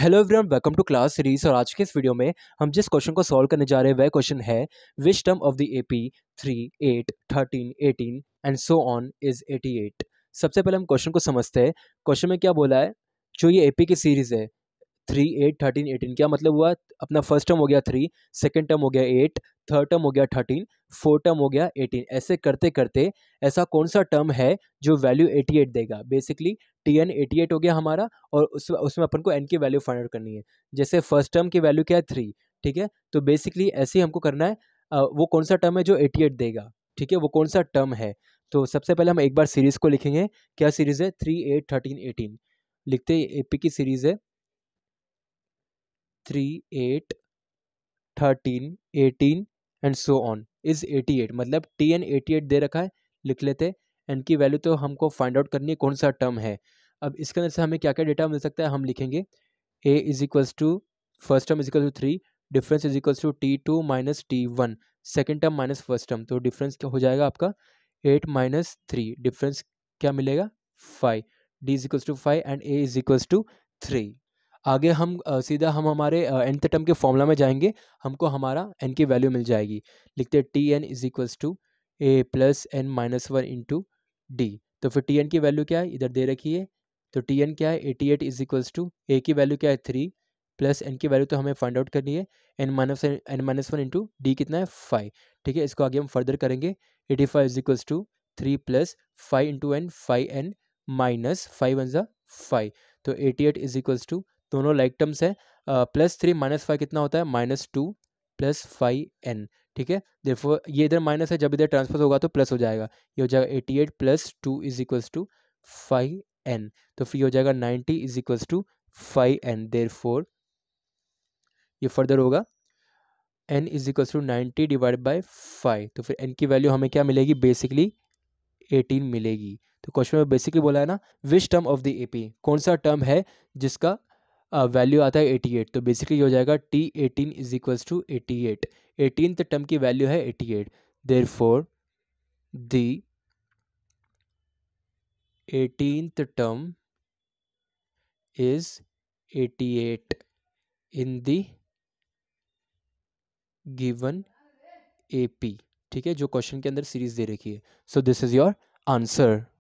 hello everyone welcome to class series और आज के इस वीडियो में हम जिस क्वेश्चन को सॉल्व करने जा रहे हैं वह क्वेश्चन है which term of the AP three eight thirteen eighteen and so on is eighty eight सबसे पहले हम क्वेश्चन को समझते हैं क्वेश्चन में क्या बोला है जो ये एपी की सीरीज़ है थ्री एट थर्टीन एटीन क्या मतलब हुआ अपना फर्स्ट टर्म हो गया थ्री सेकेंड टर्म हो गया एट थर्ड टर्म हो गया थर्टीन फोर्थ टर्म हो गया एटीन ऐसे करते करते ऐसा कौन सा टर्म है जो वैल्यू एटी एट देगा basically T N eighty eight हो गया हमारा और उस उसमें अपन को एन की वैल्यू फाइंड आउट करनी है जैसे फर्स्ट टर्म की वैल्यू क्या है थ्री ठीक है तो बेसिकली ऐसे ही हमको करना है वो कौन सा टर्म है जो एटी एट देगा ठीक है वो कौन सा टर्म है तो सबसे पहले हम एक बार सीरीज़ को लिखेंगे क्या सीरीज़ है थ्री एट थर्टीन एटीन लिखते ए पी की सीरीज़ है three eight thirteen eighteen and so on is eighty eight मतलब टी एन एटी एट दे रखा है लिख लेते एन की वैल्यू तो हमको फाइंड आउट करनी है कौन सा टर्म है अब इसके अंदर से हमें क्या क्या डेटा मिल सकता है हम लिखेंगे A is equals to first term is equal to three difference is equals to T two minus T one second term minus first term तो डिफरेंस क्या हो जाएगा आपका एट माइनस थ्री डिफरेंस क्या मिलेगा five D is equals to five and A is equals to three आगे हम सीधा हम हमारे एंथ टर्म के फॉर्मूला में जाएंगे हमको हमारा एन की वैल्यू मिल जाएगी लिखते हैं T N is equals to A plus N minus one into D तो फिर टी एन की वैल्यू क्या है इधर दे रखी है तो टी एन क्या है eighty eight is equals to A की वैल्यू क्या है थ्री प्लस एन की वैल्यू तो हमें फाइंड आउट करनी है N minus N minus one into D कितना है फाइव ठीक है इसको आगे हम फर्दर करेंगे eighty five is equals to three plus five into N five N minus five one ज़ा फाइव तो eighty eight is equals to दोनों लाइक टर्म्स है प्लस थ्री माइनस फाइव कितना होता है minus two plus five N ठीक है देखो ये इधर माइनस है जब इधर ट्रांसफर होगा तो प्लस हो जाएगा ये हो जाएगा eighty eight plus two is equals to five N तो फिर हो जाएगा ninety is equals to five N therefore ये फर्दर होगा N is equals to ninety divide by five तो फिर एन की वैल्यू हमें क्या मिलेगी बेसिकली एटीन मिलेगी तो क्वेश्चन में बेसिकली बोला है ना which term of the AP कौन सा टर्म है जिसका वैल्यू आता है एटी एट तो बेसिकली हो जाएगा T eighteen is equals to eighty eight eighteen term की वैल्यू है eighty eight therefore the is eighty eight in in the given AP ठीक है जो क्वेश्चन के अंदर सीरीज दे रखी है so this is your answer